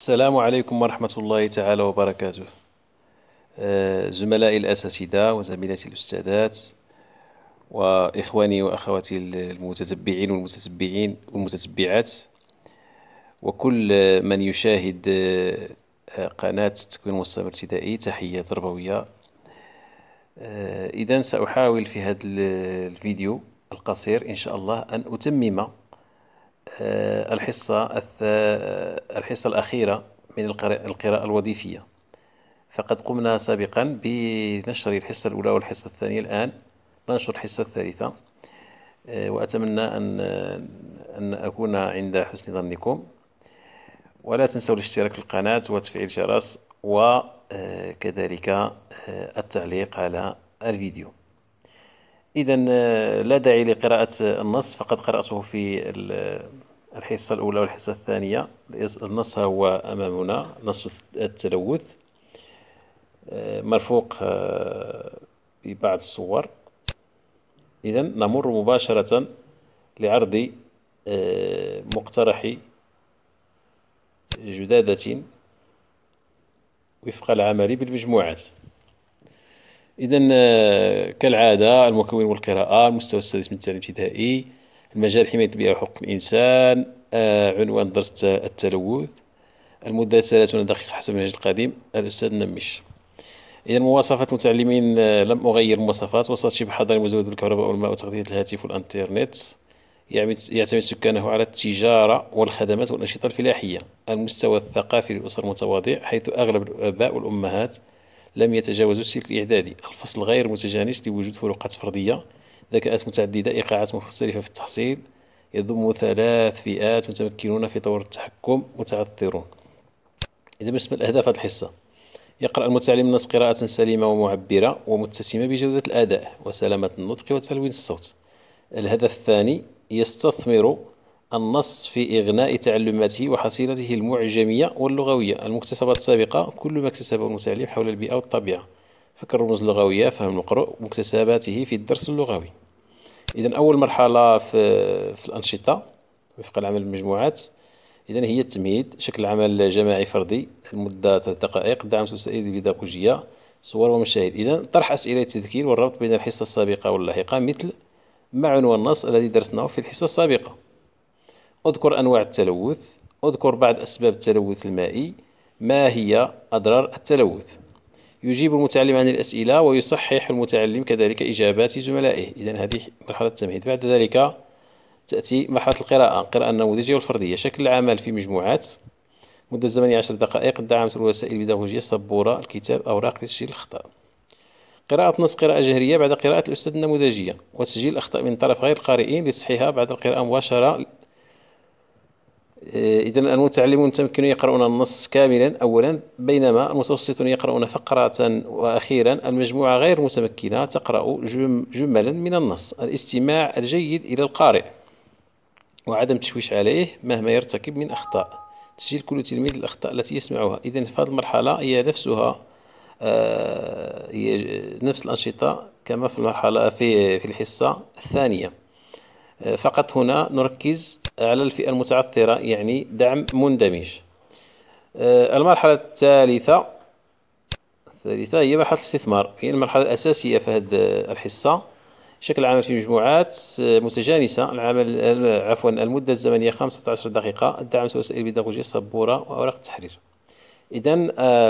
السلام عليكم ورحمة الله تعالى وبركاته آه، زملائي الأساتذة وزميلاتي الأستاذات وإخواني وأخواتي المتتبعين والمتتبعين والمتتبعات وكل من يشاهد آه، قناة التكوين والصبر الابتدائي تحية تربوية آه، إذا سأحاول في هذا الفيديو القصير إن شاء الله أن أتمم آه، الحصة آه، الحصة الأخيرة من القراءة الوظيفية فقد قمنا سابقا بنشر الحصة الأولى والحصة الثانية الآن ننشر الحصة الثالثة آه، وأتمنى أن أن أكون عند حسن ظنكم ولا تنسوا الاشتراك في القناة وتفعيل الجرس وكذلك التعليق على الفيديو إذا آه، لا داعي لقراءة النص فقد قرأته في آه، الحصة الأولى والحصة الثانية النص هو أمامنا نص التلوث آه، مرفوق ببعض الصور إذا نمر مباشرة لعرض مقترح جدادة وفق العمل بالمجموعات إذا آه، كالعادة المكون والقراءة المستوى السادس من التعليم الابتدائي المجال حماية البيئة وحقوق الإنسان آه، عنوان درس التلوث المدة 30 دقيقة حسب المنهج القديم الأستاذ نمش إذا مواصفات المتعلمين آه، لم أغير المواصفات وصلت شبه حضري مزود بالكهرباء والماء وتغذية الهاتف والإنترنت يعتمد سكانه على التجارة والخدمات والأنشطة الفلاحية المستوى الثقافي للأسر المتواضع حيث أغلب الآباء والأمهات لم يتجاوزوا السلك الإعدادي الفصل غير متجانس لوجود فروقات فردية ذكاءات متعددة إيقاعات مختلفة في التحصيل يضم ثلاث فئات متمكنون في طور التحكم متعثرون إذا بالنسبة لأهداف هذه الحصة يقرأ المتعلم النص قراءة سليمة ومعبرة ومتسمة بجودة الأداء وسلامة النطق وتلوين الصوت الهدف الثاني يستثمر النص في إغناء تعلماته وحصيلته المعجمية واللغوية المكتسبات السابقة كل ما اكتسبه المتعلم حول البيئة والطبيعة فكر الرموز اللغوية فهم القرؤ مكتسباته في الدرس اللغوي إذا أول مرحلة في, في الأنشطة وفق العمل بالمجموعات إذا هي التمهيد شكل عمل جماعي فردي المدة ثلاث دقائق دعم سلسلة بيداغوجية صور ومشاهد إذا طرح أسئلة التذكير والربط بين الحصة السابقة واللاحقة مثل ما عنوان النص الذي درسناه في الحصة السابقة اذكر أنواع التلوث اذكر بعض أسباب التلوث المائي ما هي أضرار التلوث يجيب المتعلم عن الأسئلة ويصحح المتعلم كذلك إجابات زملائه إذا هذه مرحلة التمهيد بعد ذلك تأتي مرحلة القراءة القراءة النموذجية والفردية شكل العمل في مجموعات مدة زمنيه 10 دقائق دعمت الوسائل البيداغوجية السبورة الكتاب أوراق تسجيل الأخطاء قراءة نص قراءة جهرية بعد قراءة الأستاذ النموذجية وتسجيل الأخطاء من طرف غير القارئين لتصحيحها بعد القراءة مباشرة إذا المتعلمون تمكن يقرؤون النص كاملا أولا بينما المتوسطون يقرؤون فقرة وأخيرا المجموعة غير متمكنة تقرأ جم جملا من النص الاستماع الجيد إلى القارئ وعدم تشويش عليه مهما يرتكب من أخطاء تسجيل كل تلميذ الأخطاء التي يسمعها إذا في هذه المرحلة هي نفسها آه، هي نفس الأنشطة كما في المرحلة في في الحصة الثانية آه، فقط هنا نركز على الفئة المتعثرة يعني دعم مندمج آه، المرحلة الثالثة الثالثة هي مرحلة الاستثمار هي المرحلة الأساسية في هذه الحصة شكل العمل في مجموعات آه، متجانسة العمل عفوا المدة الزمنية 15 دقيقة الدعم سواء وسائل بيداغوجية صبورة وأوراق التحرير إذا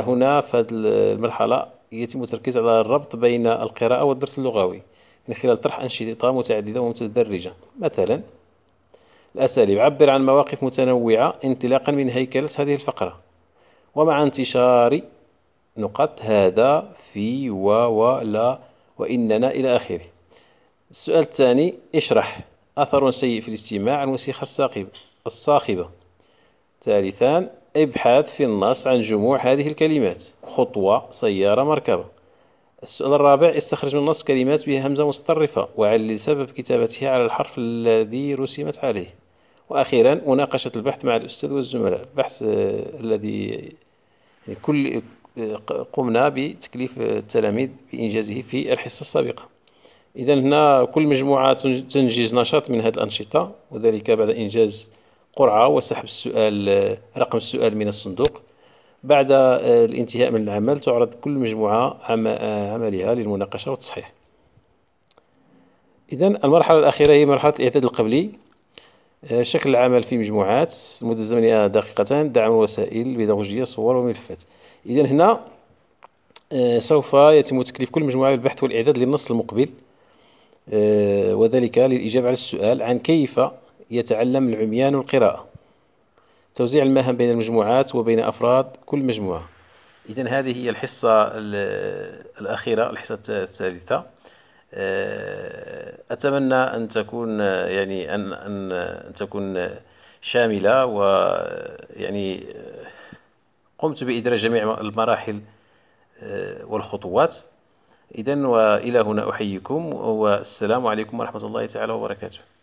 هنا في هذه المرحلة يتم التركيز على الربط بين القراءة والدرس اللغوي من خلال طرح أنشطة متعددة ومتدرجة مثلا الأساليب عبر عن مواقف متنوعة انطلاقا من هيكلة هذه الفقرة ومع انتشار نقط هذا في و و لا وإننا إلى آخره السؤال الثاني اشرح أثر سيء في الاستماع الموسيقى الصاخبة الصاخبة ثالثا ابحث في النص عن جموع هذه الكلمات خطوة سيارة مركبة السؤال الرابع استخرج من النص كلمات بها همزة متطرفة وعلل سبب كتابتها على الحرف الذي رسمت عليه وأخيرا مناقشة البحث مع الأستاذ والزملاء البحث آه، الذي كل آه، قمنا بتكليف آه، التلاميذ بإنجازه في الحصة السابقة إذا هنا كل مجموعة تنجز نشاط من هذه الأنشطة وذلك بعد إنجاز قرعة وسحب السؤال رقم السؤال من الصندوق بعد آه، الانتهاء من العمل تعرض كل مجموعة آه، عملها للمناقشة والتصحيح إذا المرحلة الأخيرة هي مرحلة الإعداد القبلي آه، شكل العمل في مجموعات المدة الزمنية دقيقتان دعم وسائل بيداغوجية صور وملفات إذا هنا سوف يتم تكليف كل مجموعة بالبحث والإعداد للنص المقبل وذلك للإجابة على السؤال عن كيف يتعلم العميان القراءة توزيع المهام بين المجموعات وبين أفراد كل مجموعة إذا هذه هي الحصة الأخيرة الحصة الثالثة آه، أتمنى أن تكون يعني أن أن, أن تكون شاملة ويعني آه، قمت بإدراج جميع المراحل آه، والخطوات إذا وإلى هنا أحييكم والسلام عليكم ورحمة الله تعالى وبركاته